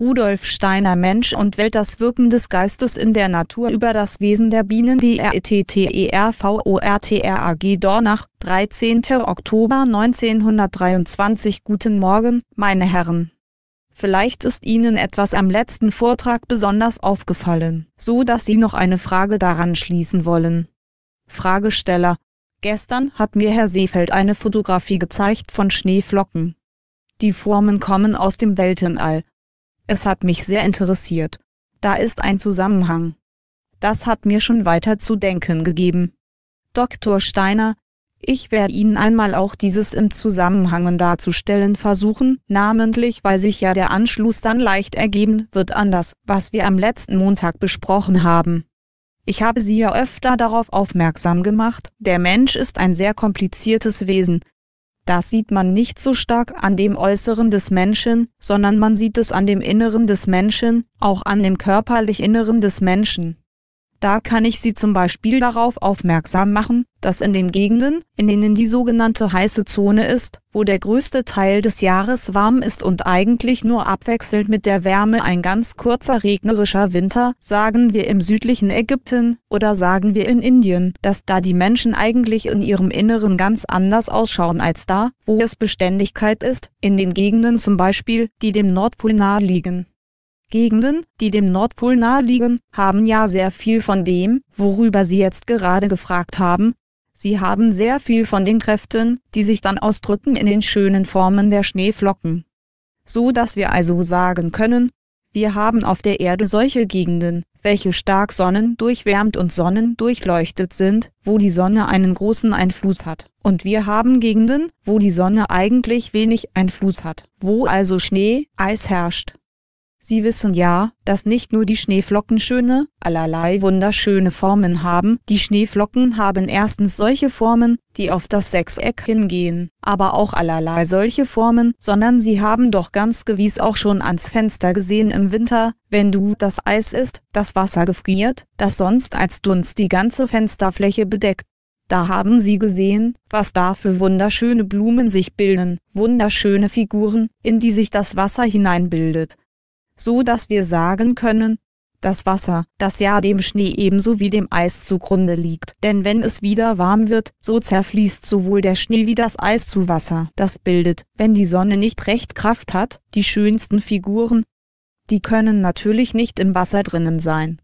Rudolf Steiner Mensch und Welt das Wirken des Geistes in der Natur über das Wesen der Bienen die RETTERVORTRAG e e Dornach, 13. Oktober 1923 Guten Morgen, meine Herren. Vielleicht ist Ihnen etwas am letzten Vortrag besonders aufgefallen, so dass Sie noch eine Frage daran schließen wollen. Fragesteller. Gestern hat mir Herr Seefeld eine Fotografie gezeigt von Schneeflocken. Die Formen kommen aus dem Weltenall, es hat mich sehr interessiert. Da ist ein Zusammenhang. Das hat mir schon weiter zu denken gegeben. Dr. Steiner, ich werde Ihnen einmal auch dieses im Zusammenhang darzustellen versuchen, namentlich weil sich ja der Anschluss dann leicht ergeben wird an das, was wir am letzten Montag besprochen haben. Ich habe Sie ja öfter darauf aufmerksam gemacht, der Mensch ist ein sehr kompliziertes Wesen, das sieht man nicht so stark an dem Äußeren des Menschen, sondern man sieht es an dem Inneren des Menschen, auch an dem körperlich Inneren des Menschen. Da kann ich Sie zum Beispiel darauf aufmerksam machen, dass in den Gegenden, in denen die sogenannte heiße Zone ist, wo der größte Teil des Jahres warm ist und eigentlich nur abwechselnd mit der Wärme ein ganz kurzer regnerischer Winter, sagen wir im südlichen Ägypten oder sagen wir in Indien, dass da die Menschen eigentlich in ihrem Inneren ganz anders ausschauen als da, wo es Beständigkeit ist, in den Gegenden zum Beispiel, die dem Nordpol nahe liegen. Gegenden, die dem Nordpol naheliegen, haben ja sehr viel von dem, worüber Sie jetzt gerade gefragt haben. Sie haben sehr viel von den Kräften, die sich dann ausdrücken in den schönen Formen der Schneeflocken. So dass wir also sagen können, wir haben auf der Erde solche Gegenden, welche stark sonnendurchwärmt und sonnendurchleuchtet sind, wo die Sonne einen großen Einfluss hat. Und wir haben Gegenden, wo die Sonne eigentlich wenig Einfluss hat, wo also Schnee, Eis herrscht. Sie wissen ja, dass nicht nur die Schneeflocken schöne, allerlei wunderschöne Formen haben. Die Schneeflocken haben erstens solche Formen, die auf das Sechseck hingehen, aber auch allerlei solche Formen, sondern sie haben doch ganz gewiss auch schon ans Fenster gesehen im Winter, wenn du das Eis ist, das Wasser gefriert, das sonst als Dunst die ganze Fensterfläche bedeckt. Da haben sie gesehen, was da für wunderschöne Blumen sich bilden, wunderschöne Figuren, in die sich das Wasser hineinbildet, so dass wir sagen können, das Wasser, das ja dem Schnee ebenso wie dem Eis zugrunde liegt. Denn wenn es wieder warm wird, so zerfließt sowohl der Schnee wie das Eis zu Wasser. Das bildet, wenn die Sonne nicht recht Kraft hat, die schönsten Figuren. Die können natürlich nicht im Wasser drinnen sein.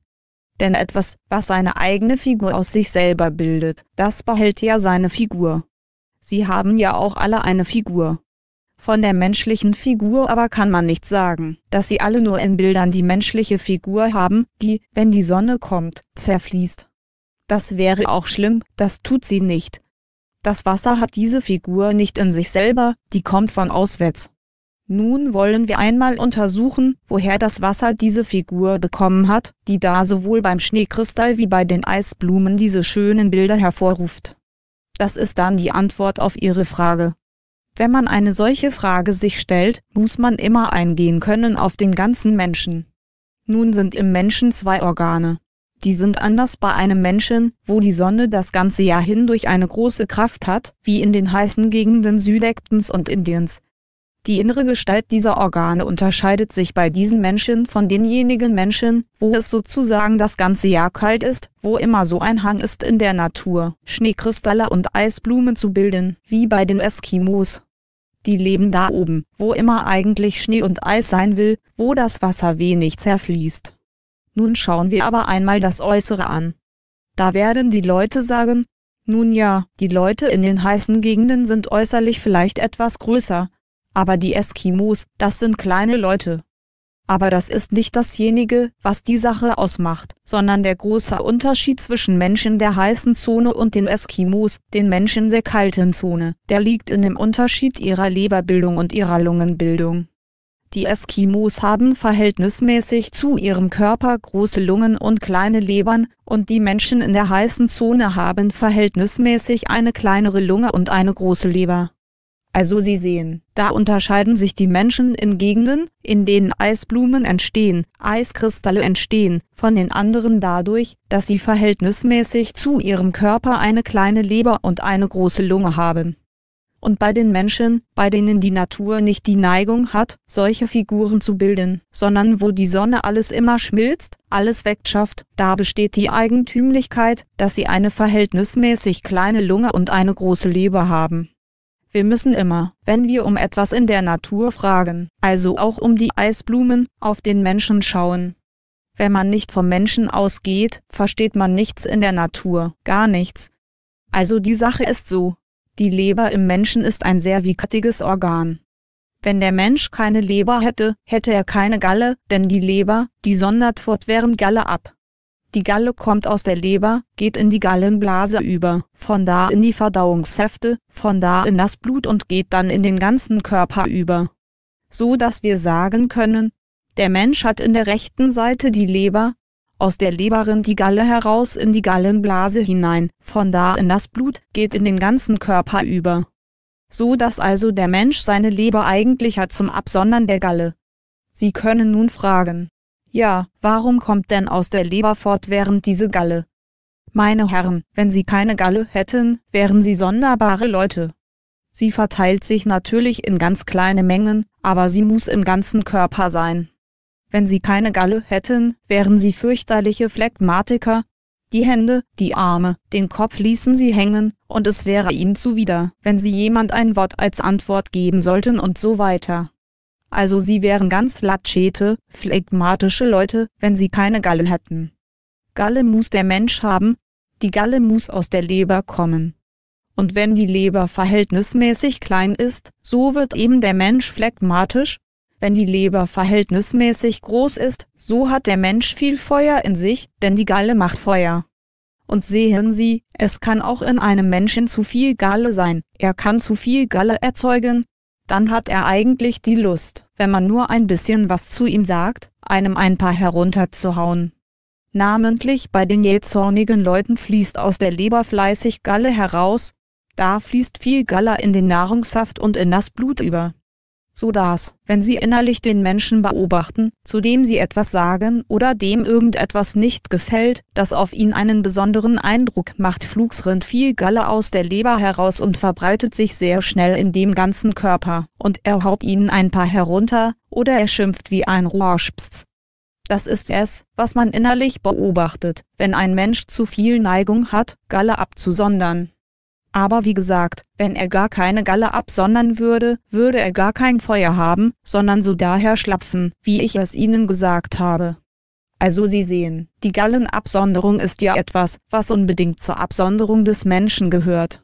Denn etwas, was seine eigene Figur aus sich selber bildet, das behält ja seine Figur. Sie haben ja auch alle eine Figur. Von der menschlichen Figur aber kann man nicht sagen, dass sie alle nur in Bildern die menschliche Figur haben, die, wenn die Sonne kommt, zerfließt. Das wäre auch schlimm, das tut sie nicht. Das Wasser hat diese Figur nicht in sich selber, die kommt von auswärts. Nun wollen wir einmal untersuchen, woher das Wasser diese Figur bekommen hat, die da sowohl beim Schneekristall wie bei den Eisblumen diese schönen Bilder hervorruft. Das ist dann die Antwort auf Ihre Frage. Wenn man eine solche Frage sich stellt, muss man immer eingehen können auf den ganzen Menschen. Nun sind im Menschen zwei Organe. Die sind anders bei einem Menschen, wo die Sonne das ganze Jahr hindurch eine große Kraft hat, wie in den heißen Gegenden Südektens und Indiens. Die innere Gestalt dieser Organe unterscheidet sich bei diesen Menschen von denjenigen Menschen, wo es sozusagen das ganze Jahr kalt ist, wo immer so ein Hang ist in der Natur, Schneekristalle und Eisblumen zu bilden, wie bei den Eskimos die leben da oben, wo immer eigentlich Schnee und Eis sein will, wo das Wasser wenig zerfließt. Nun schauen wir aber einmal das Äußere an. Da werden die Leute sagen, nun ja, die Leute in den heißen Gegenden sind äußerlich vielleicht etwas größer, aber die Eskimos, das sind kleine Leute. Aber das ist nicht dasjenige, was die Sache ausmacht, sondern der große Unterschied zwischen Menschen der heißen Zone und den Eskimos, den Menschen der kalten Zone, der liegt in dem Unterschied ihrer Leberbildung und ihrer Lungenbildung. Die Eskimos haben verhältnismäßig zu ihrem Körper große Lungen und kleine Lebern, und die Menschen in der heißen Zone haben verhältnismäßig eine kleinere Lunge und eine große Leber. Also Sie sehen, da unterscheiden sich die Menschen in Gegenden, in denen Eisblumen entstehen, Eiskristalle entstehen, von den anderen dadurch, dass sie verhältnismäßig zu ihrem Körper eine kleine Leber und eine große Lunge haben. Und bei den Menschen, bei denen die Natur nicht die Neigung hat, solche Figuren zu bilden, sondern wo die Sonne alles immer schmilzt, alles wegschafft, da besteht die Eigentümlichkeit, dass sie eine verhältnismäßig kleine Lunge und eine große Leber haben. Wir müssen immer, wenn wir um etwas in der Natur fragen, also auch um die Eisblumen, auf den Menschen schauen. Wenn man nicht vom Menschen ausgeht, versteht man nichts in der Natur, gar nichts. Also die Sache ist so. Die Leber im Menschen ist ein sehr wichtiges Organ. Wenn der Mensch keine Leber hätte, hätte er keine Galle, denn die Leber, die sondert fortwährend Galle ab. Die Galle kommt aus der Leber, geht in die Gallenblase über, von da in die Verdauungshefte, von da in das Blut und geht dann in den ganzen Körper über. So dass wir sagen können, der Mensch hat in der rechten Seite die Leber, aus der Leber rinnt die Galle heraus in die Gallenblase hinein, von da in das Blut, geht in den ganzen Körper über. So dass also der Mensch seine Leber eigentlich hat zum Absondern der Galle. Sie können nun fragen, ja, warum kommt denn aus der Leber fortwährend diese Galle? Meine Herren, wenn Sie keine Galle hätten, wären Sie sonderbare Leute. Sie verteilt sich natürlich in ganz kleine Mengen, aber sie muss im ganzen Körper sein. Wenn Sie keine Galle hätten, wären Sie fürchterliche Phlegmatiker. Die Hände, die Arme, den Kopf ließen Sie hängen, und es wäre Ihnen zuwider, wenn Sie jemand ein Wort als Antwort geben sollten und so weiter also sie wären ganz latschete, phlegmatische Leute, wenn sie keine Galle hätten. Galle muss der Mensch haben, die Galle muss aus der Leber kommen. Und wenn die Leber verhältnismäßig klein ist, so wird eben der Mensch phlegmatisch, wenn die Leber verhältnismäßig groß ist, so hat der Mensch viel Feuer in sich, denn die Galle macht Feuer. Und sehen Sie, es kann auch in einem Menschen zu viel Galle sein, er kann zu viel Galle erzeugen, dann hat er eigentlich die Lust, wenn man nur ein bisschen was zu ihm sagt, einem ein paar herunterzuhauen. Namentlich bei den jähzornigen Leuten fließt aus der Leber fleißig Galle heraus, da fließt viel Galle in den Nahrungssaft und in das Blut über so dass, wenn sie innerlich den Menschen beobachten, zu dem sie etwas sagen oder dem irgendetwas nicht gefällt, das auf ihn einen besonderen Eindruck macht, flugsrinnt viel Galle aus der Leber heraus und verbreitet sich sehr schnell in dem ganzen Körper, und er haut ihnen ein paar herunter, oder er schimpft wie ein Rohrspst. Das ist es, was man innerlich beobachtet, wenn ein Mensch zu viel Neigung hat, Galle abzusondern. Aber wie gesagt, wenn er gar keine Galle absondern würde, würde er gar kein Feuer haben, sondern so daher schlapfen, wie ich es Ihnen gesagt habe. Also Sie sehen, die Gallenabsonderung ist ja etwas, was unbedingt zur Absonderung des Menschen gehört.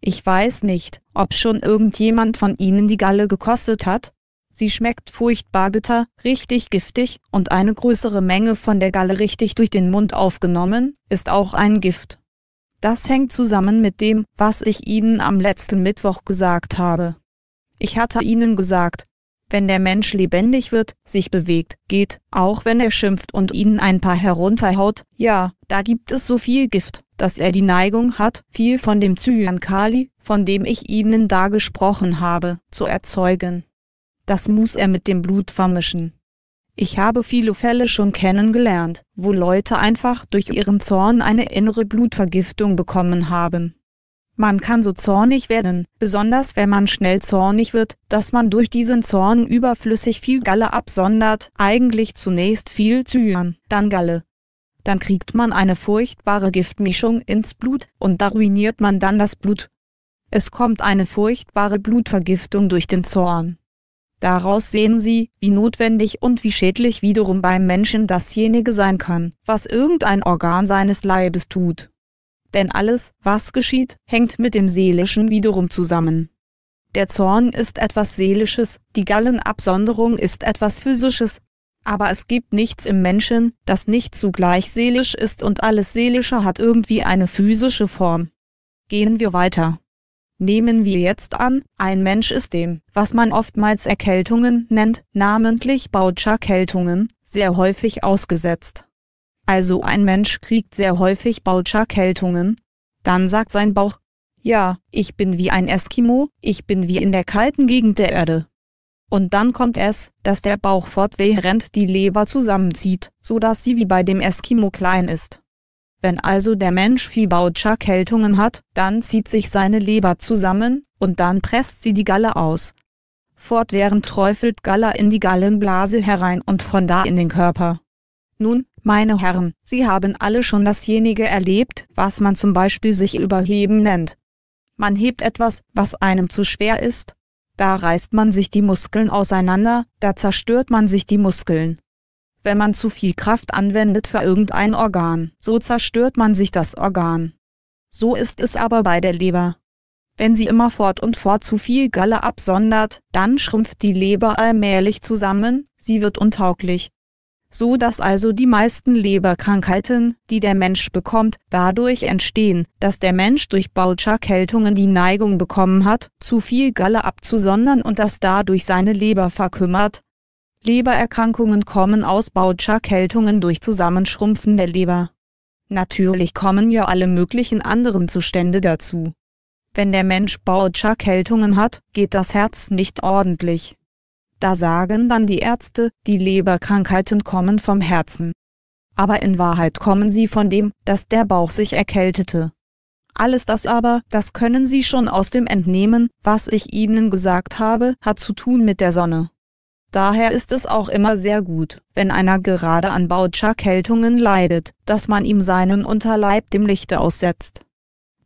Ich weiß nicht, ob schon irgendjemand von Ihnen die Galle gekostet hat. Sie schmeckt furchtbar bitter, richtig giftig, und eine größere Menge von der Galle richtig durch den Mund aufgenommen, ist auch ein Gift. Das hängt zusammen mit dem, was ich Ihnen am letzten Mittwoch gesagt habe. Ich hatte Ihnen gesagt, wenn der Mensch lebendig wird, sich bewegt, geht, auch wenn er schimpft und Ihnen ein paar herunterhaut, ja, da gibt es so viel Gift, dass er die Neigung hat, viel von dem Zyankali, von dem ich Ihnen da gesprochen habe, zu erzeugen. Das muss er mit dem Blut vermischen. Ich habe viele Fälle schon kennengelernt, wo Leute einfach durch ihren Zorn eine innere Blutvergiftung bekommen haben. Man kann so zornig werden, besonders wenn man schnell zornig wird, dass man durch diesen Zorn überflüssig viel Galle absondert, eigentlich zunächst viel Zyan, dann Galle. Dann kriegt man eine furchtbare Giftmischung ins Blut und da ruiniert man dann das Blut. Es kommt eine furchtbare Blutvergiftung durch den Zorn. Daraus sehen Sie, wie notwendig und wie schädlich wiederum beim Menschen dasjenige sein kann, was irgendein Organ seines Leibes tut. Denn alles, was geschieht, hängt mit dem Seelischen wiederum zusammen. Der Zorn ist etwas Seelisches, die Gallenabsonderung ist etwas Physisches, aber es gibt nichts im Menschen, das nicht zugleich seelisch ist und alles Seelische hat irgendwie eine physische Form. Gehen wir weiter. Nehmen wir jetzt an, ein Mensch ist dem, was man oftmals Erkältungen nennt, namentlich Bautscher-Kältungen, sehr häufig ausgesetzt. Also ein Mensch kriegt sehr häufig Bautscher-Kältungen. Dann sagt sein Bauch, ja, ich bin wie ein Eskimo, ich bin wie in der kalten Gegend der Erde. Und dann kommt es, dass der Bauch fortwährend die Leber zusammenzieht, so dass sie wie bei dem Eskimo klein ist. Wenn also der Mensch Fiebautschak-Kältungen hat, dann zieht sich seine Leber zusammen, und dann presst sie die Galle aus. Fortwährend träufelt Galler in die Gallenblase herein und von da in den Körper. Nun, meine Herren, Sie haben alle schon dasjenige erlebt, was man zum Beispiel sich überheben nennt. Man hebt etwas, was einem zu schwer ist. Da reißt man sich die Muskeln auseinander, da zerstört man sich die Muskeln wenn man zu viel Kraft anwendet für irgendein Organ. So zerstört man sich das Organ. So ist es aber bei der Leber. Wenn sie immer fort und fort zu viel Galle absondert, dann schrumpft die Leber allmählich zusammen, sie wird untauglich. So dass also die meisten Leberkrankheiten, die der Mensch bekommt, dadurch entstehen, dass der Mensch durch Bautscherkältungen die Neigung bekommen hat, zu viel Galle abzusondern und dass dadurch seine Leber verkümmert, Lebererkrankungen kommen aus Bautscher-Kältungen durch Zusammenschrumpfen der Leber. Natürlich kommen ja alle möglichen anderen Zustände dazu. Wenn der Mensch Bautscher-Kältungen hat, geht das Herz nicht ordentlich. Da sagen dann die Ärzte, die Leberkrankheiten kommen vom Herzen. Aber in Wahrheit kommen sie von dem, dass der Bauch sich erkältete. Alles das aber, das können Sie schon aus dem entnehmen, was ich Ihnen gesagt habe, hat zu tun mit der Sonne. Daher ist es auch immer sehr gut, wenn einer gerade an Bauchkältungen leidet, dass man ihm seinen Unterleib dem Lichte aussetzt.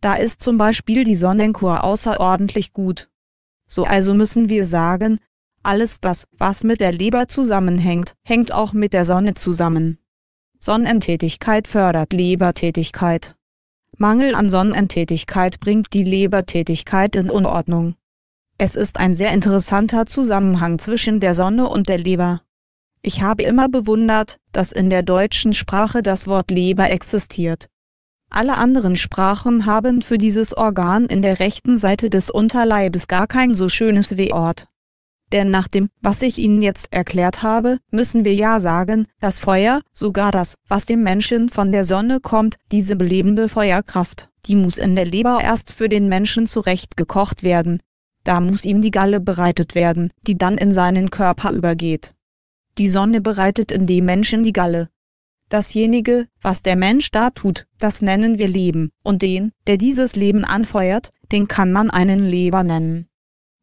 Da ist zum Beispiel die Sonnenkur außerordentlich gut. So also müssen wir sagen, alles das, was mit der Leber zusammenhängt, hängt auch mit der Sonne zusammen. Sonnentätigkeit fördert Lebertätigkeit. Mangel an Sonnentätigkeit bringt die Lebertätigkeit in Unordnung. Es ist ein sehr interessanter Zusammenhang zwischen der Sonne und der Leber. Ich habe immer bewundert, dass in der deutschen Sprache das Wort Leber existiert. Alle anderen Sprachen haben für dieses Organ in der rechten Seite des Unterleibes gar kein so schönes W-Wort. Denn nach dem, was ich Ihnen jetzt erklärt habe, müssen wir ja sagen, dass Feuer, sogar das, was dem Menschen von der Sonne kommt, diese belebende Feuerkraft, die muss in der Leber erst für den Menschen zurechtgekocht werden, da muss ihm die Galle bereitet werden, die dann in seinen Körper übergeht. Die Sonne bereitet in dem Menschen die Galle. Dasjenige, was der Mensch da tut, das nennen wir Leben, und den, der dieses Leben anfeuert, den kann man einen Leber nennen.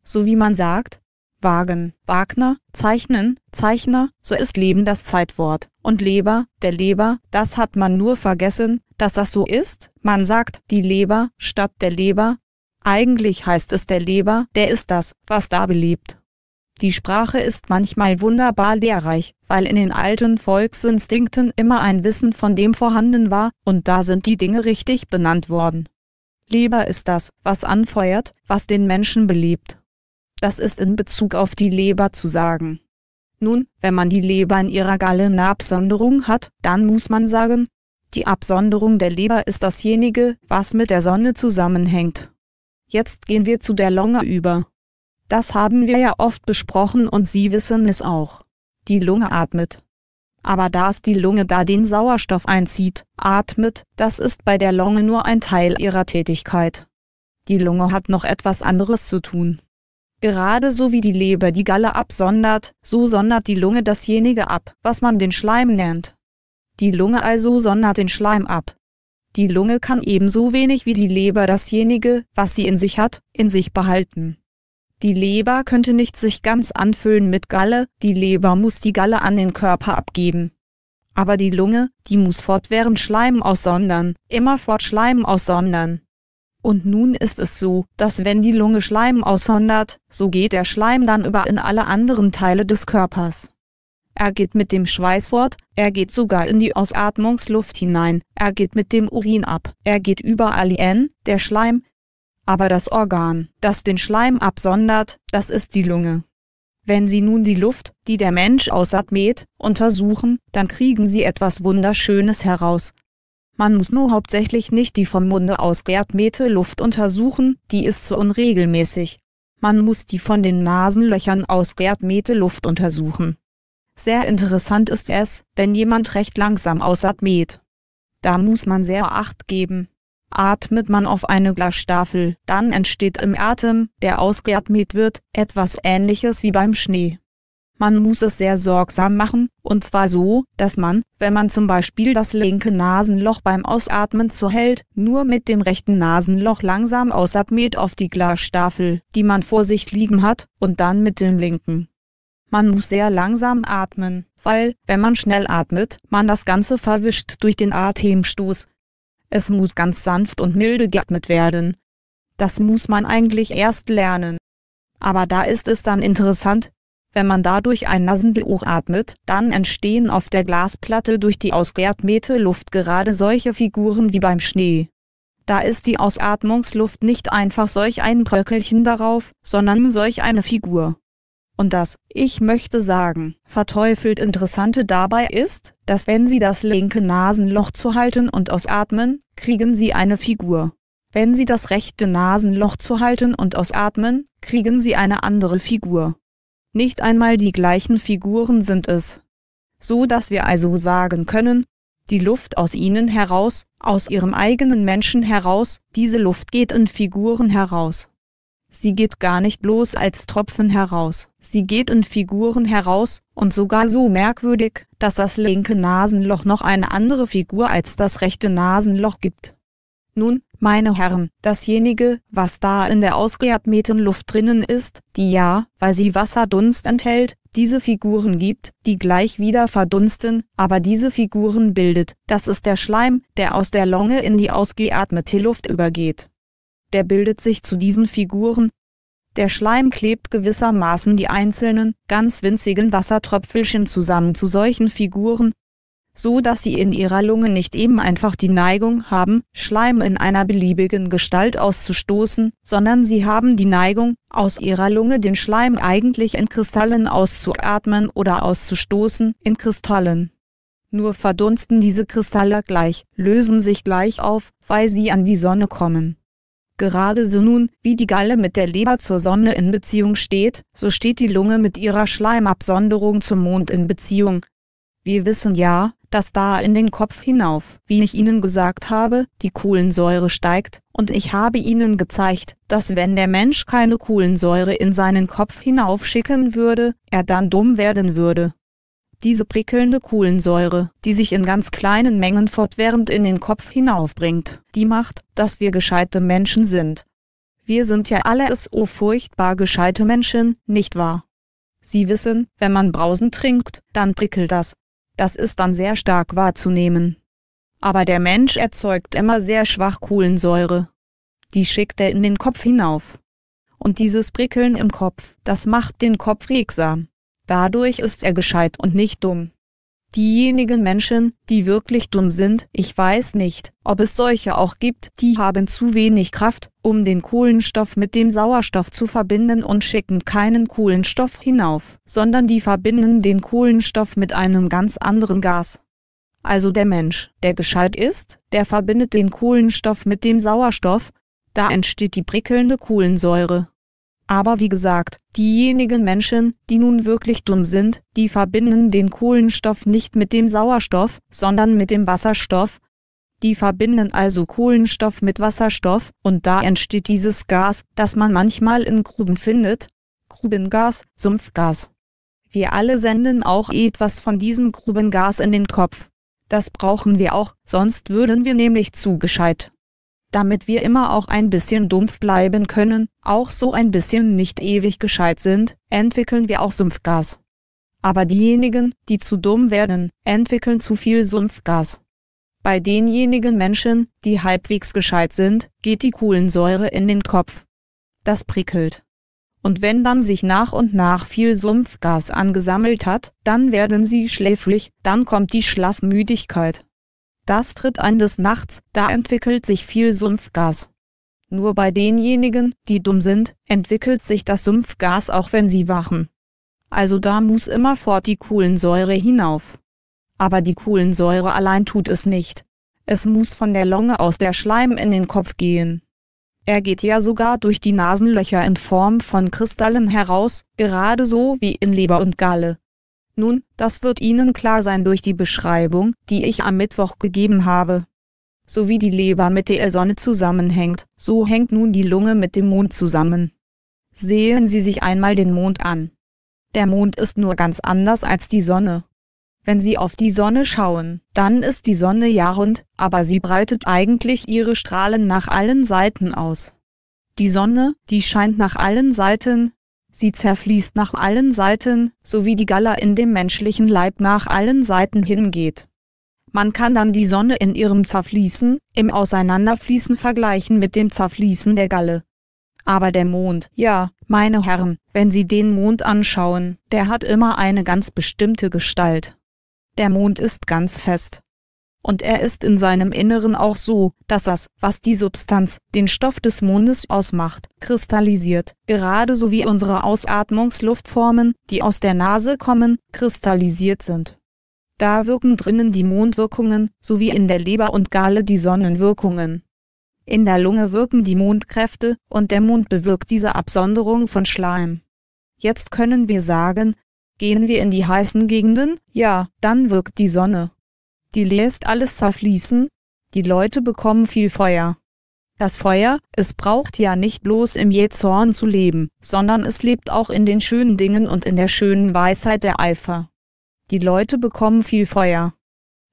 So wie man sagt, Wagen, Wagner, Zeichnen, Zeichner, so ist Leben das Zeitwort, und Leber, der Leber, das hat man nur vergessen, dass das so ist, man sagt die Leber statt der Leber, eigentlich heißt es der Leber, der ist das, was da beliebt. Die Sprache ist manchmal wunderbar lehrreich, weil in den alten Volksinstinkten immer ein Wissen von dem vorhanden war, und da sind die Dinge richtig benannt worden. Leber ist das, was anfeuert, was den Menschen beliebt. Das ist in Bezug auf die Leber zu sagen. Nun, wenn man die Leber in ihrer Galle eine Absonderung hat, dann muss man sagen, die Absonderung der Leber ist dasjenige, was mit der Sonne zusammenhängt. Jetzt gehen wir zu der Lunge über. Das haben wir ja oft besprochen und Sie wissen es auch. Die Lunge atmet. Aber da es die Lunge da den Sauerstoff einzieht, atmet, das ist bei der Lunge nur ein Teil ihrer Tätigkeit. Die Lunge hat noch etwas anderes zu tun. Gerade so wie die Leber die Galle absondert, so sondert die Lunge dasjenige ab, was man den Schleim nennt. Die Lunge also sondert den Schleim ab, die Lunge kann ebenso wenig wie die Leber dasjenige, was sie in sich hat, in sich behalten. Die Leber könnte nicht sich ganz anfüllen mit Galle, die Leber muss die Galle an den Körper abgeben. Aber die Lunge, die muss fortwährend Schleim aussondern, immerfort Schleim aussondern. Und nun ist es so, dass wenn die Lunge Schleim aussondert, so geht der Schleim dann über in alle anderen Teile des Körpers er geht mit dem Schweißwort, er geht sogar in die Ausatmungsluft hinein, er geht mit dem Urin ab, er geht überall in, der Schleim. Aber das Organ, das den Schleim absondert, das ist die Lunge. Wenn Sie nun die Luft, die der Mensch ausatmet, untersuchen, dann kriegen Sie etwas Wunderschönes heraus. Man muss nur hauptsächlich nicht die vom Munde ausgeatmete Luft untersuchen, die ist zu unregelmäßig. Man muss die von den Nasenlöchern ausgeatmete Luft untersuchen sehr interessant ist es, wenn jemand recht langsam ausatmet. Da muss man sehr Acht geben. Atmet man auf eine Glasstafel, dann entsteht im Atem, der ausgeatmet wird, etwas ähnliches wie beim Schnee. Man muss es sehr sorgsam machen, und zwar so, dass man, wenn man zum Beispiel das linke Nasenloch beim Ausatmen zuhält, nur mit dem rechten Nasenloch langsam ausatmet auf die Glasstafel, die man vor sich liegen hat, und dann mit dem linken man muss sehr langsam atmen, weil, wenn man schnell atmet, man das Ganze verwischt durch den Atemstoß. Es muss ganz sanft und milde geatmet werden. Das muss man eigentlich erst lernen. Aber da ist es dann interessant, wenn man dadurch ein Nasenloch atmet, dann entstehen auf der Glasplatte durch die ausgeatmete Luft gerade solche Figuren wie beim Schnee. Da ist die Ausatmungsluft nicht einfach solch ein Bröckelchen darauf, sondern solch eine Figur. Und das Ich möchte sagen verteufelt Interessante dabei ist, dass wenn Sie das linke Nasenloch zu halten und ausatmen, kriegen Sie eine Figur. Wenn Sie das rechte Nasenloch zu halten und ausatmen, kriegen Sie eine andere Figur. Nicht einmal die gleichen Figuren sind es. So dass wir also sagen können, die Luft aus ihnen heraus, aus ihrem eigenen Menschen heraus, diese Luft geht in Figuren heraus. Sie geht gar nicht bloß als Tropfen heraus, sie geht in Figuren heraus, und sogar so merkwürdig, dass das linke Nasenloch noch eine andere Figur als das rechte Nasenloch gibt. Nun, meine Herren, dasjenige, was da in der ausgeatmeten Luft drinnen ist, die ja, weil sie Wasserdunst enthält, diese Figuren gibt, die gleich wieder verdunsten, aber diese Figuren bildet, das ist der Schleim, der aus der Lunge in die ausgeatmete Luft übergeht der bildet sich zu diesen Figuren. Der Schleim klebt gewissermaßen die einzelnen, ganz winzigen Wassertröpfelchen zusammen zu solchen Figuren, so dass sie in ihrer Lunge nicht eben einfach die Neigung haben, Schleim in einer beliebigen Gestalt auszustoßen, sondern sie haben die Neigung, aus ihrer Lunge den Schleim eigentlich in Kristallen auszuatmen oder auszustoßen, in Kristallen. Nur verdunsten diese Kristalle gleich, lösen sich gleich auf, weil sie an die Sonne kommen. Gerade so nun, wie die Galle mit der Leber zur Sonne in Beziehung steht, so steht die Lunge mit ihrer Schleimabsonderung zum Mond in Beziehung. Wir wissen ja, dass da in den Kopf hinauf, wie ich Ihnen gesagt habe, die Kohlensäure steigt, und ich habe Ihnen gezeigt, dass wenn der Mensch keine Kohlensäure in seinen Kopf hinaufschicken würde, er dann dumm werden würde. Diese prickelnde Kohlensäure, die sich in ganz kleinen Mengen fortwährend in den Kopf hinaufbringt, die macht, dass wir gescheite Menschen sind. Wir sind ja alle so oh furchtbar gescheite Menschen, nicht wahr? Sie wissen, wenn man Brausen trinkt, dann prickelt das. Das ist dann sehr stark wahrzunehmen. Aber der Mensch erzeugt immer sehr schwach Kohlensäure. Die schickt er in den Kopf hinauf. Und dieses Prickeln im Kopf, das macht den Kopf regsam. Dadurch ist er gescheit und nicht dumm. Diejenigen Menschen, die wirklich dumm sind, ich weiß nicht, ob es solche auch gibt, die haben zu wenig Kraft, um den Kohlenstoff mit dem Sauerstoff zu verbinden und schicken keinen Kohlenstoff hinauf, sondern die verbinden den Kohlenstoff mit einem ganz anderen Gas. Also der Mensch, der gescheit ist, der verbindet den Kohlenstoff mit dem Sauerstoff, da entsteht die prickelnde Kohlensäure. Aber wie gesagt, diejenigen Menschen, die nun wirklich dumm sind, die verbinden den Kohlenstoff nicht mit dem Sauerstoff, sondern mit dem Wasserstoff. Die verbinden also Kohlenstoff mit Wasserstoff und da entsteht dieses Gas, das man manchmal in Gruben findet. Grubengas, Sumpfgas. Wir alle senden auch etwas von diesem Grubengas in den Kopf. Das brauchen wir auch, sonst würden wir nämlich zu gescheit damit wir immer auch ein bisschen dumpf bleiben können, auch so ein bisschen nicht ewig gescheit sind, entwickeln wir auch Sumpfgas. Aber diejenigen, die zu dumm werden, entwickeln zu viel Sumpfgas. Bei denjenigen Menschen, die halbwegs gescheit sind, geht die Kohlensäure in den Kopf. Das prickelt. Und wenn dann sich nach und nach viel Sumpfgas angesammelt hat, dann werden sie schläfrig, dann kommt die Schlafmüdigkeit. Das tritt ein des Nachts, da entwickelt sich viel Sumpfgas. Nur bei denjenigen, die dumm sind, entwickelt sich das Sumpfgas auch wenn sie wachen. Also da muss immerfort die Kohlensäure hinauf. Aber die Kohlensäure allein tut es nicht. Es muss von der Lunge aus der Schleim in den Kopf gehen. Er geht ja sogar durch die Nasenlöcher in Form von Kristallen heraus, gerade so wie in Leber und Galle. Nun, das wird Ihnen klar sein durch die Beschreibung, die ich am Mittwoch gegeben habe. So wie die Leber mit der Sonne zusammenhängt, so hängt nun die Lunge mit dem Mond zusammen. Sehen Sie sich einmal den Mond an. Der Mond ist nur ganz anders als die Sonne. Wenn Sie auf die Sonne schauen, dann ist die Sonne ja rund, aber sie breitet eigentlich ihre Strahlen nach allen Seiten aus. Die Sonne, die scheint nach allen Seiten, Sie zerfließt nach allen Seiten, so wie die Galle in dem menschlichen Leib nach allen Seiten hingeht. Man kann dann die Sonne in ihrem Zerfließen, im Auseinanderfließen vergleichen mit dem Zerfließen der Galle. Aber der Mond, ja, meine Herren, wenn Sie den Mond anschauen, der hat immer eine ganz bestimmte Gestalt. Der Mond ist ganz fest, und er ist in seinem Inneren auch so, dass das, was die Substanz, den Stoff des Mondes ausmacht, kristallisiert, gerade so wie unsere Ausatmungsluftformen, die aus der Nase kommen, kristallisiert sind. Da wirken drinnen die Mondwirkungen, sowie in der Leber und Gale die Sonnenwirkungen. In der Lunge wirken die Mondkräfte, und der Mond bewirkt diese Absonderung von Schleim. Jetzt können wir sagen, gehen wir in die heißen Gegenden, ja, dann wirkt die Sonne, die lässt alles zerfließen, die Leute bekommen viel Feuer. Das Feuer, es braucht ja nicht bloß im Jähzorn zu leben, sondern es lebt auch in den schönen Dingen und in der schönen Weisheit der Eifer. Die Leute bekommen viel Feuer.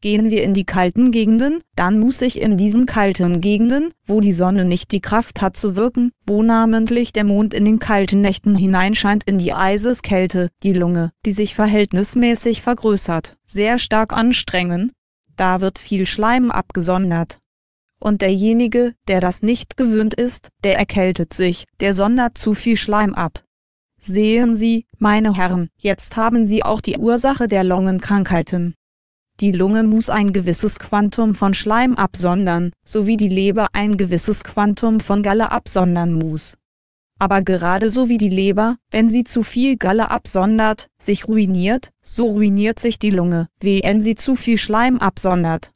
Gehen wir in die kalten Gegenden, dann muss ich in diesen kalten Gegenden, wo die Sonne nicht die Kraft hat zu wirken, wo namentlich der Mond in den kalten Nächten hineinscheint in die Eiseskälte, die Lunge, die sich verhältnismäßig vergrößert, sehr stark anstrengen, da wird viel Schleim abgesondert. Und derjenige, der das nicht gewöhnt ist, der erkältet sich, der sondert zu viel Schleim ab. Sehen Sie, meine Herren, jetzt haben Sie auch die Ursache der Lungenkrankheiten. Die Lunge muss ein gewisses Quantum von Schleim absondern, sowie die Leber ein gewisses Quantum von Galle absondern muss aber gerade so wie die Leber, wenn sie zu viel Galle absondert, sich ruiniert, so ruiniert sich die Lunge, wenn sie zu viel Schleim absondert.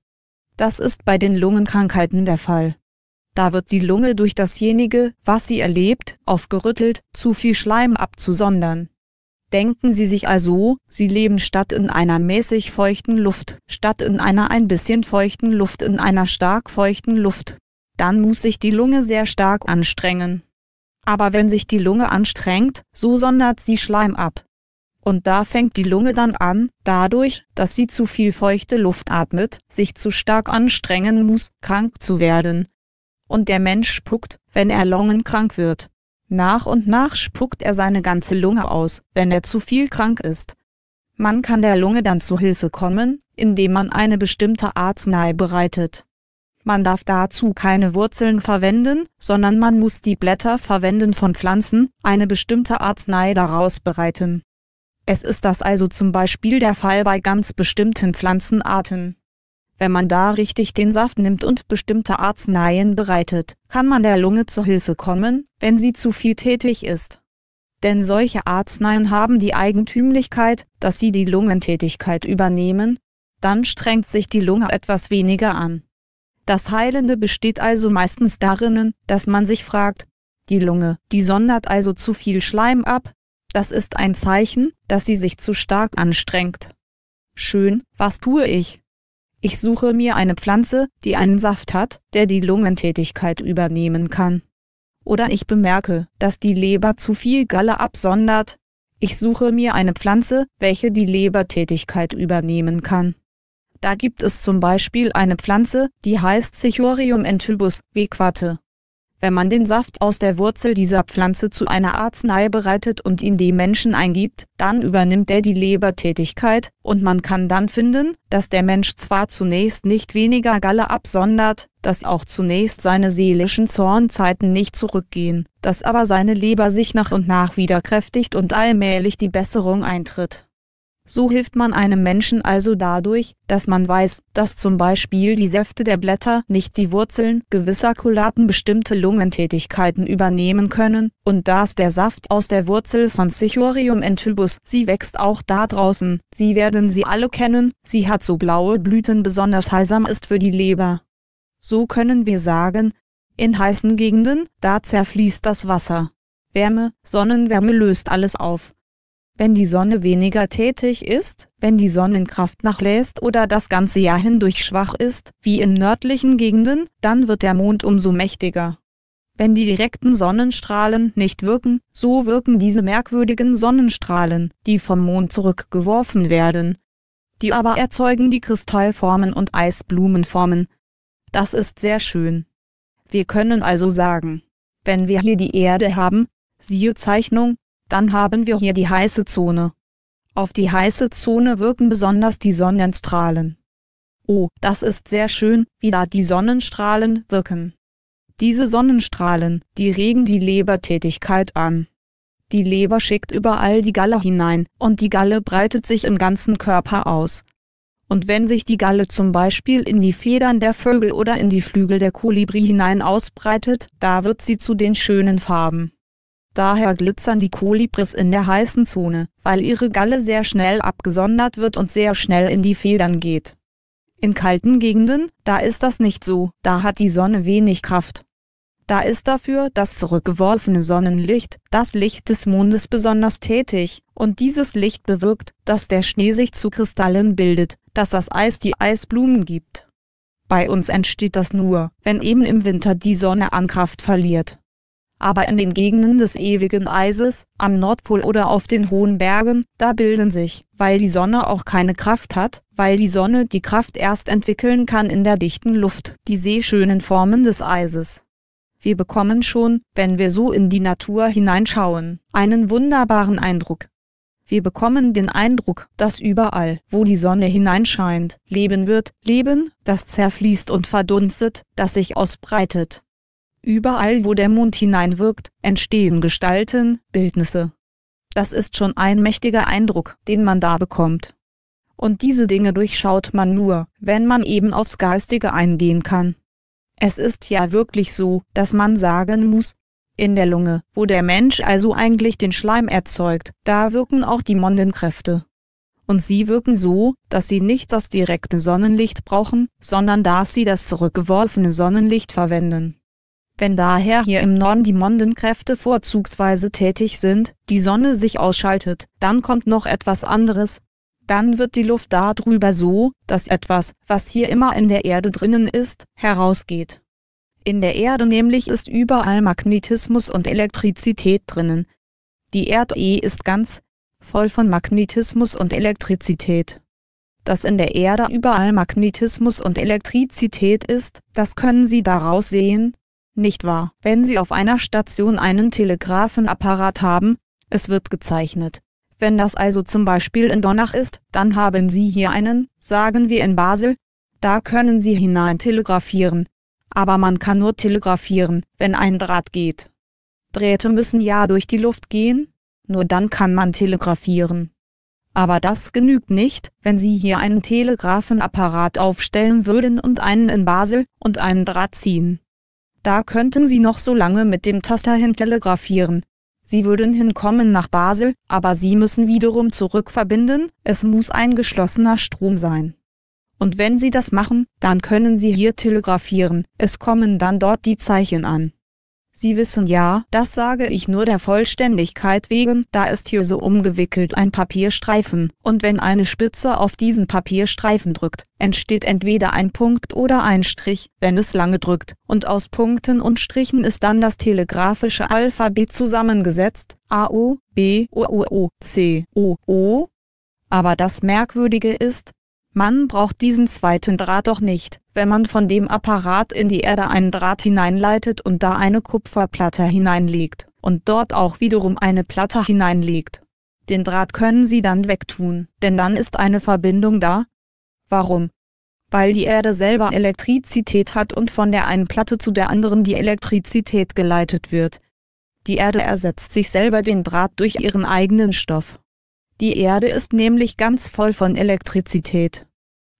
Das ist bei den Lungenkrankheiten der Fall. Da wird die Lunge durch dasjenige, was sie erlebt, aufgerüttelt, zu viel Schleim abzusondern. Denken Sie sich also, Sie leben statt in einer mäßig feuchten Luft, statt in einer ein bisschen feuchten Luft in einer stark feuchten Luft. Dann muss sich die Lunge sehr stark anstrengen. Aber wenn sich die Lunge anstrengt, so sondert sie Schleim ab. Und da fängt die Lunge dann an, dadurch, dass sie zu viel feuchte Luft atmet, sich zu stark anstrengen muss, krank zu werden. Und der Mensch spuckt, wenn er lungenkrank wird. Nach und nach spuckt er seine ganze Lunge aus, wenn er zu viel krank ist. Man kann der Lunge dann zu Hilfe kommen, indem man eine bestimmte Arznei bereitet. Man darf dazu keine Wurzeln verwenden, sondern man muss die Blätter verwenden von Pflanzen, eine bestimmte Arznei daraus bereiten. Es ist das also zum Beispiel der Fall bei ganz bestimmten Pflanzenarten. Wenn man da richtig den Saft nimmt und bestimmte Arzneien bereitet, kann man der Lunge zur Hilfe kommen, wenn sie zu viel tätig ist. Denn solche Arzneien haben die Eigentümlichkeit, dass sie die Lungentätigkeit übernehmen, dann strengt sich die Lunge etwas weniger an. Das Heilende besteht also meistens darin, dass man sich fragt, die Lunge, die sondert also zu viel Schleim ab, das ist ein Zeichen, dass sie sich zu stark anstrengt. Schön, was tue ich? Ich suche mir eine Pflanze, die einen Saft hat, der die Lungentätigkeit übernehmen kann. Oder ich bemerke, dass die Leber zu viel Galle absondert. Ich suche mir eine Pflanze, welche die Lebertätigkeit übernehmen kann. Da gibt es zum Beispiel eine Pflanze, die heißt Sichorium entylbus vequate. Wenn man den Saft aus der Wurzel dieser Pflanze zu einer Arznei bereitet und ihn dem Menschen eingibt, dann übernimmt er die Lebertätigkeit, und man kann dann finden, dass der Mensch zwar zunächst nicht weniger Galle absondert, dass auch zunächst seine seelischen Zornzeiten nicht zurückgehen, dass aber seine Leber sich nach und nach wieder kräftigt und allmählich die Besserung eintritt. So hilft man einem Menschen also dadurch, dass man weiß, dass zum Beispiel die Säfte der Blätter nicht die Wurzeln gewisser Kulaten bestimmte Lungentätigkeiten übernehmen können, und dass der Saft aus der Wurzel von Sichorium entybus, sie wächst auch da draußen, sie werden sie alle kennen, sie hat so blaue Blüten besonders heilsam ist für die Leber. So können wir sagen, in heißen Gegenden, da zerfließt das Wasser. Wärme, Sonnenwärme löst alles auf wenn die Sonne weniger tätig ist, wenn die Sonnenkraft nachlässt oder das ganze Jahr hindurch schwach ist, wie in nördlichen Gegenden, dann wird der Mond umso mächtiger. Wenn die direkten Sonnenstrahlen nicht wirken, so wirken diese merkwürdigen Sonnenstrahlen, die vom Mond zurückgeworfen werden. Die aber erzeugen die Kristallformen und Eisblumenformen. Das ist sehr schön. Wir können also sagen, wenn wir hier die Erde haben, siehe Zeichnung, dann haben wir hier die heiße Zone. Auf die heiße Zone wirken besonders die Sonnenstrahlen. Oh, das ist sehr schön, wie da die Sonnenstrahlen wirken. Diese Sonnenstrahlen, die regen die Lebertätigkeit an. Die Leber schickt überall die Galle hinein, und die Galle breitet sich im ganzen Körper aus. Und wenn sich die Galle zum Beispiel in die Federn der Vögel oder in die Flügel der Kolibri hinein ausbreitet, da wird sie zu den schönen Farben. Daher glitzern die Kolibris in der heißen Zone, weil ihre Galle sehr schnell abgesondert wird und sehr schnell in die Federn geht. In kalten Gegenden, da ist das nicht so, da hat die Sonne wenig Kraft. Da ist dafür das zurückgeworfene Sonnenlicht, das Licht des Mondes besonders tätig, und dieses Licht bewirkt, dass der Schnee sich zu Kristallen bildet, dass das Eis die Eisblumen gibt. Bei uns entsteht das nur, wenn eben im Winter die Sonne an Kraft verliert. Aber in den Gegenden des ewigen Eises, am Nordpol oder auf den hohen Bergen, da bilden sich, weil die Sonne auch keine Kraft hat, weil die Sonne die Kraft erst entwickeln kann in der dichten Luft, die seeschönen Formen des Eises. Wir bekommen schon, wenn wir so in die Natur hineinschauen, einen wunderbaren Eindruck. Wir bekommen den Eindruck, dass überall, wo die Sonne hineinscheint, Leben wird, Leben, das zerfließt und verdunstet, das sich ausbreitet. Überall, wo der Mond hineinwirkt, entstehen Gestalten, Bildnisse. Das ist schon ein mächtiger Eindruck, den man da bekommt. Und diese Dinge durchschaut man nur, wenn man eben aufs Geistige eingehen kann. Es ist ja wirklich so, dass man sagen muss, in der Lunge, wo der Mensch also eigentlich den Schleim erzeugt, da wirken auch die Mondenkräfte. Und sie wirken so, dass sie nicht das direkte Sonnenlicht brauchen, sondern dass sie das zurückgeworfene Sonnenlicht verwenden. Wenn daher hier im Norden die Mondenkräfte vorzugsweise tätig sind, die Sonne sich ausschaltet, dann kommt noch etwas anderes. Dann wird die Luft darüber so, dass etwas, was hier immer in der Erde drinnen ist, herausgeht. In der Erde nämlich ist überall Magnetismus und Elektrizität drinnen. Die Erde e ist ganz voll von Magnetismus und Elektrizität dass in der Erde überall Magnetismus und Elektrizität ist, das können Sie daraus sehen, nicht wahr? Wenn Sie auf einer Station einen Telegrafenapparat haben, es wird gezeichnet. Wenn das also zum Beispiel in Donach ist, dann haben Sie hier einen, sagen wir in Basel, da können Sie hinein telegrafieren. Aber man kann nur telegrafieren, wenn ein Draht geht. Drähte müssen ja durch die Luft gehen, nur dann kann man telegrafieren. Aber das genügt nicht, wenn Sie hier einen Telegrafenapparat aufstellen würden und einen in Basel und einen Draht ziehen. Da könnten sie noch so lange mit dem Taster hin telegrafieren. Sie würden hinkommen nach Basel, aber sie müssen wiederum zurückverbinden, es muss ein geschlossener Strom sein. Und wenn sie das machen, dann können sie hier telegrafieren, es kommen dann dort die Zeichen an. Sie wissen ja, das sage ich nur der Vollständigkeit wegen, da ist hier so umgewickelt ein Papierstreifen, und wenn eine Spitze auf diesen Papierstreifen drückt, entsteht entweder ein Punkt oder ein Strich, wenn es lange drückt, und aus Punkten und Strichen ist dann das telegrafische Alphabet zusammengesetzt, A O B O O O C O O. Aber das Merkwürdige ist, man braucht diesen zweiten Draht doch nicht, wenn man von dem Apparat in die Erde einen Draht hineinleitet und da eine Kupferplatte hineinlegt und dort auch wiederum eine Platte hineinlegt. Den Draht können Sie dann wegtun, denn dann ist eine Verbindung da. Warum? Weil die Erde selber Elektrizität hat und von der einen Platte zu der anderen die Elektrizität geleitet wird. Die Erde ersetzt sich selber den Draht durch ihren eigenen Stoff. Die Erde ist nämlich ganz voll von Elektrizität.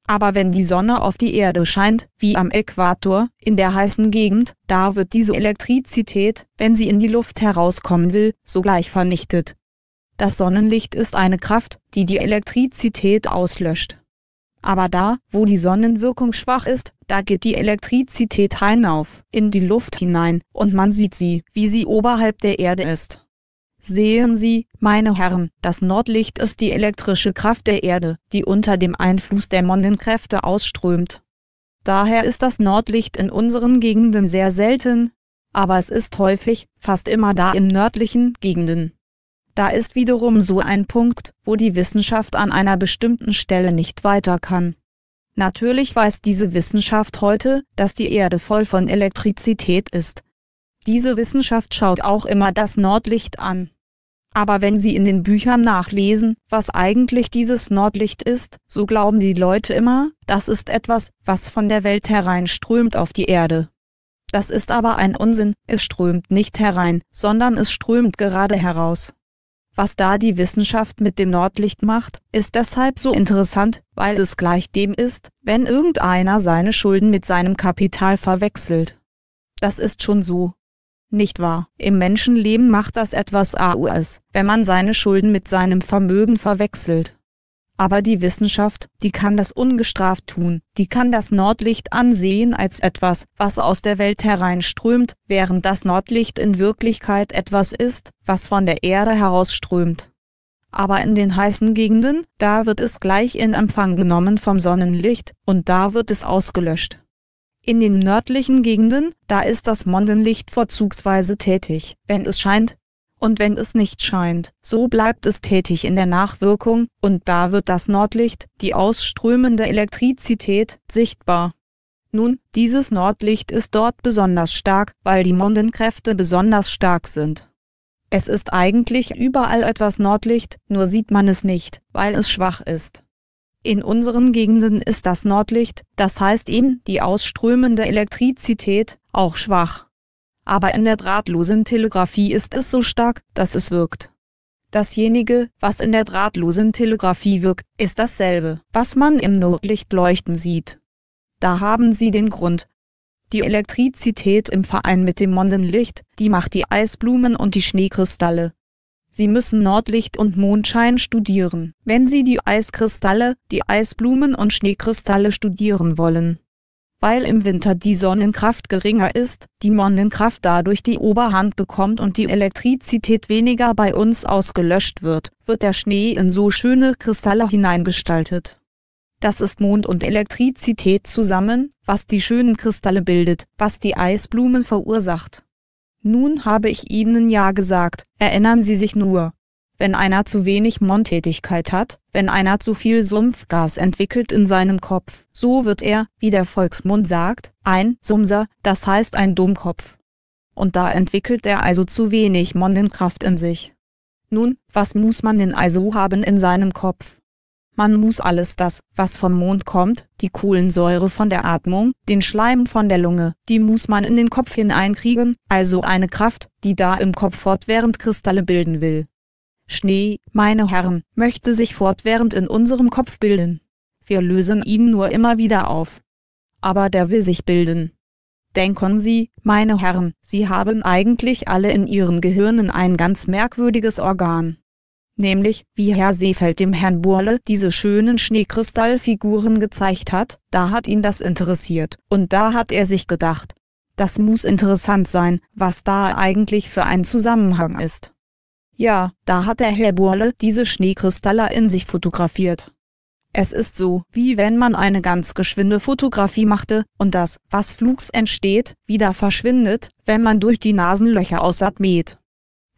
Aber wenn die Sonne auf die Erde scheint, wie am Äquator, in der heißen Gegend, da wird diese Elektrizität, wenn sie in die Luft herauskommen will, sogleich vernichtet. Das Sonnenlicht ist eine Kraft, die die Elektrizität auslöscht. Aber da, wo die Sonnenwirkung schwach ist, da geht die Elektrizität hinauf, in die Luft hinein, und man sieht sie, wie sie oberhalb der Erde ist. Sehen Sie, meine Herren, das Nordlicht ist die elektrische Kraft der Erde, die unter dem Einfluss der Mondenkräfte ausströmt. Daher ist das Nordlicht in unseren Gegenden sehr selten, aber es ist häufig, fast immer da in nördlichen Gegenden. Da ist wiederum so ein Punkt, wo die Wissenschaft an einer bestimmten Stelle nicht weiter kann. Natürlich weiß diese Wissenschaft heute, dass die Erde voll von Elektrizität ist. Diese Wissenschaft schaut auch immer das Nordlicht an. Aber wenn Sie in den Büchern nachlesen, was eigentlich dieses Nordlicht ist, so glauben die Leute immer, das ist etwas, was von der Welt herein strömt auf die Erde. Das ist aber ein Unsinn, es strömt nicht herein, sondern es strömt gerade heraus. Was da die Wissenschaft mit dem Nordlicht macht, ist deshalb so interessant, weil es gleich dem ist, wenn irgendeiner seine Schulden mit seinem Kapital verwechselt. Das ist schon so, nicht wahr? Im Menschenleben macht das etwas aus, wenn man seine Schulden mit seinem Vermögen verwechselt. Aber die Wissenschaft, die kann das ungestraft tun, die kann das Nordlicht ansehen als etwas, was aus der Welt hereinströmt, während das Nordlicht in Wirklichkeit etwas ist, was von der Erde herausströmt. Aber in den heißen Gegenden, da wird es gleich in Empfang genommen vom Sonnenlicht, und da wird es ausgelöscht. In den nördlichen Gegenden, da ist das Mondenlicht vorzugsweise tätig, wenn es scheint, und wenn es nicht scheint, so bleibt es tätig in der Nachwirkung, und da wird das Nordlicht, die ausströmende Elektrizität, sichtbar. Nun, dieses Nordlicht ist dort besonders stark, weil die Mondenkräfte besonders stark sind. Es ist eigentlich überall etwas Nordlicht, nur sieht man es nicht, weil es schwach ist. In unseren Gegenden ist das Nordlicht, das heißt eben die ausströmende Elektrizität, auch schwach. Aber in der drahtlosen Telegrafie ist es so stark, dass es wirkt. Dasjenige, was in der drahtlosen Telegrafie wirkt, ist dasselbe, was man im Nordlicht leuchten sieht. Da haben Sie den Grund. Die Elektrizität im Verein mit dem Mondenlicht, die macht die Eisblumen und die Schneekristalle. Sie müssen Nordlicht und Mondschein studieren, wenn Sie die Eiskristalle, die Eisblumen und Schneekristalle studieren wollen. Weil im Winter die Sonnenkraft geringer ist, die Mondenkraft dadurch die Oberhand bekommt und die Elektrizität weniger bei uns ausgelöscht wird, wird der Schnee in so schöne Kristalle hineingestaltet. Das ist Mond und Elektrizität zusammen, was die schönen Kristalle bildet, was die Eisblumen verursacht. Nun habe ich Ihnen ja gesagt, erinnern Sie sich nur. Wenn einer zu wenig Montätigkeit hat, wenn einer zu viel Sumpfgas entwickelt in seinem Kopf, so wird er, wie der Volksmund sagt, ein Sumser, das heißt ein Dummkopf. Und da entwickelt er also zu wenig Mondenkraft in sich. Nun, was muss man denn also haben in seinem Kopf? Man muss alles das, was vom Mond kommt, die Kohlensäure von der Atmung, den Schleim von der Lunge, die muss man in den Kopf hineinkriegen, also eine Kraft, die da im Kopf fortwährend Kristalle bilden will. Schnee, meine Herren, möchte sich fortwährend in unserem Kopf bilden. Wir lösen ihn nur immer wieder auf. Aber der will sich bilden. Denken Sie, meine Herren, Sie haben eigentlich alle in Ihren Gehirnen ein ganz merkwürdiges Organ nämlich wie Herr Seefeld dem Herrn Burle diese schönen Schneekristallfiguren gezeigt hat, da hat ihn das interessiert und da hat er sich gedacht, das muss interessant sein, was da eigentlich für ein Zusammenhang ist. Ja, da hat der Herr Burle diese Schneekristalle in sich fotografiert. Es ist so, wie wenn man eine ganz geschwinde Fotografie machte und das, was flugs entsteht, wieder verschwindet, wenn man durch die Nasenlöcher ausatmet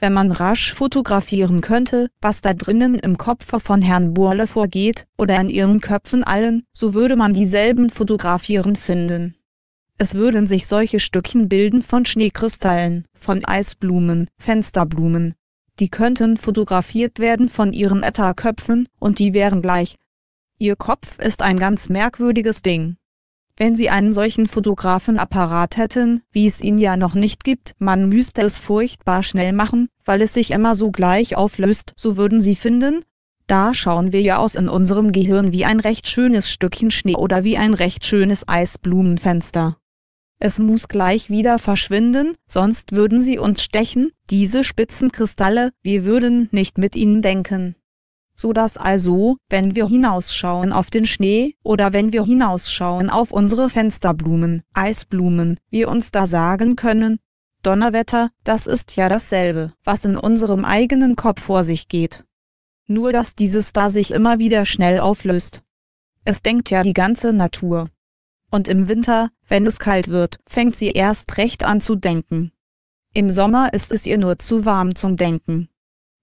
wenn man rasch fotografieren könnte, was da drinnen im Kopf von Herrn Burle vorgeht oder in ihren Köpfen allen, so würde man dieselben fotografieren finden. Es würden sich solche Stückchen bilden von Schneekristallen, von Eisblumen, Fensterblumen. Die könnten fotografiert werden von ihren Etta-Köpfen und die wären gleich. Ihr Kopf ist ein ganz merkwürdiges Ding. Wenn Sie einen solchen Fotografenapparat hätten, wie es ihn ja noch nicht gibt, man müsste es furchtbar schnell machen, weil es sich immer so gleich auflöst, so würden Sie finden, da schauen wir ja aus in unserem Gehirn wie ein recht schönes Stückchen Schnee oder wie ein recht schönes Eisblumenfenster. Es muss gleich wieder verschwinden, sonst würden sie uns stechen, diese Spitzenkristalle, wir würden nicht mit ihnen denken so dass also, wenn wir hinausschauen auf den Schnee oder wenn wir hinausschauen auf unsere Fensterblumen, Eisblumen, wir uns da sagen können, Donnerwetter, das ist ja dasselbe, was in unserem eigenen Kopf vor sich geht. Nur dass dieses da sich immer wieder schnell auflöst. Es denkt ja die ganze Natur. Und im Winter, wenn es kalt wird, fängt sie erst recht an zu denken. Im Sommer ist es ihr nur zu warm zum Denken.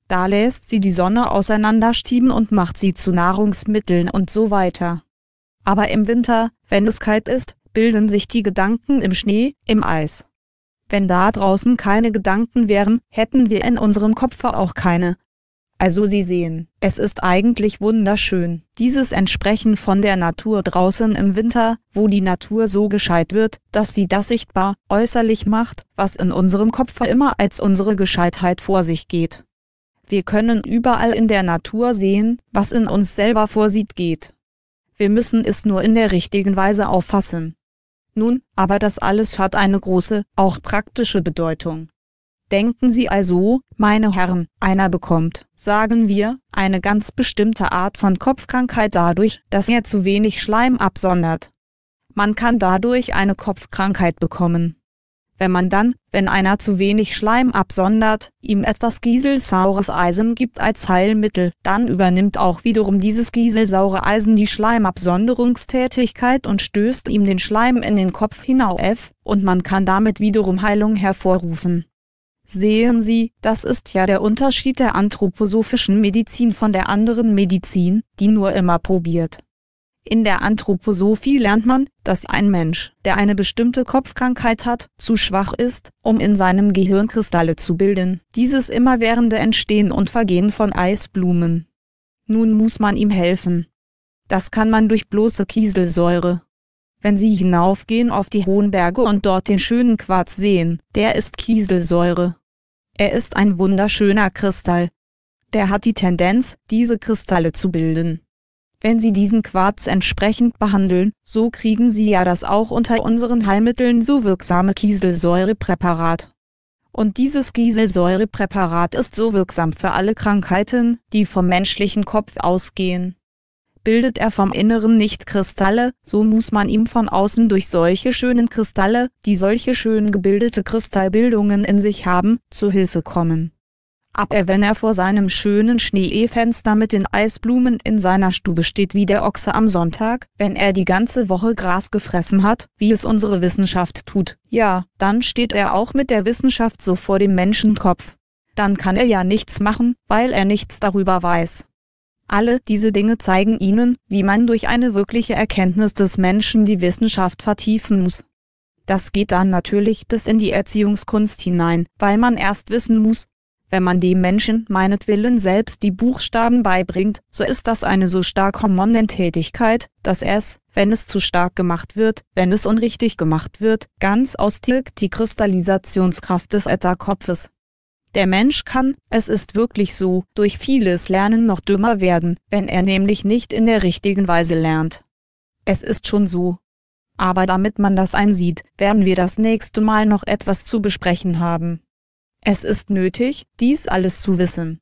Da lässt sie die Sonne auseinanderstieben und macht sie zu Nahrungsmitteln und so weiter. Aber im Winter, wenn es kalt ist, bilden sich die Gedanken im Schnee, im Eis. Wenn da draußen keine Gedanken wären, hätten wir in unserem Kopf auch keine. Also Sie sehen, es ist eigentlich wunderschön, dieses Entsprechen von der Natur draußen im Winter, wo die Natur so gescheit wird, dass sie das sichtbar, äußerlich macht, was in unserem Kopf immer als unsere Gescheitheit vor sich geht. Wir können überall in der Natur sehen, was in uns selber vorsieht geht. Wir müssen es nur in der richtigen Weise auffassen. Nun, aber das alles hat eine große, auch praktische Bedeutung. Denken Sie also, meine Herren, einer bekommt, sagen wir, eine ganz bestimmte Art von Kopfkrankheit dadurch, dass er zu wenig Schleim absondert. Man kann dadurch eine Kopfkrankheit bekommen wenn man dann, wenn einer zu wenig Schleim absondert, ihm etwas gieselsaures Eisen gibt als Heilmittel, dann übernimmt auch wiederum dieses gieselsaure Eisen die Schleimabsonderungstätigkeit und stößt ihm den Schleim in den Kopf hinauf, und man kann damit wiederum Heilung hervorrufen. Sehen Sie, das ist ja der Unterschied der anthroposophischen Medizin von der anderen Medizin, die nur immer probiert, in der Anthroposophie lernt man, dass ein Mensch, der eine bestimmte Kopfkrankheit hat, zu schwach ist, um in seinem Gehirn Kristalle zu bilden. Dieses immerwährende Entstehen und Vergehen von Eisblumen. Nun muss man ihm helfen. Das kann man durch bloße Kieselsäure. Wenn Sie hinaufgehen auf die hohen Berge und dort den schönen Quarz sehen, der ist Kieselsäure. Er ist ein wunderschöner Kristall. Der hat die Tendenz, diese Kristalle zu bilden. Wenn Sie diesen Quarz entsprechend behandeln, so kriegen Sie ja das auch unter unseren Heilmitteln so wirksame Kieselsäurepräparat. Und dieses Kieselsäurepräparat ist so wirksam für alle Krankheiten, die vom menschlichen Kopf ausgehen. Bildet er vom Inneren nicht Kristalle, so muss man ihm von außen durch solche schönen Kristalle, die solche schön gebildete Kristallbildungen in sich haben, zu Hilfe kommen. Aber äh, wenn er vor seinem schönen Schneefenster mit den Eisblumen in seiner Stube steht wie der Ochse am Sonntag, wenn er die ganze Woche Gras gefressen hat, wie es unsere Wissenschaft tut, ja, dann steht er auch mit der Wissenschaft so vor dem Menschenkopf. Dann kann er ja nichts machen, weil er nichts darüber weiß. Alle diese Dinge zeigen Ihnen, wie man durch eine wirkliche Erkenntnis des Menschen die Wissenschaft vertiefen muss. Das geht dann natürlich bis in die Erziehungskunst hinein, weil man erst wissen muss, wenn man dem Menschen meinetwillen selbst die Buchstaben beibringt, so ist das eine so stark hormonelle Tätigkeit, dass es, wenn es zu stark gemacht wird, wenn es unrichtig gemacht wird, ganz austilgt die Kristallisationskraft des Ätherkopfes. Der Mensch kann, es ist wirklich so, durch vieles Lernen noch dümmer werden, wenn er nämlich nicht in der richtigen Weise lernt. Es ist schon so. Aber damit man das einsieht, werden wir das nächste Mal noch etwas zu besprechen haben. Es ist nötig, dies alles zu wissen.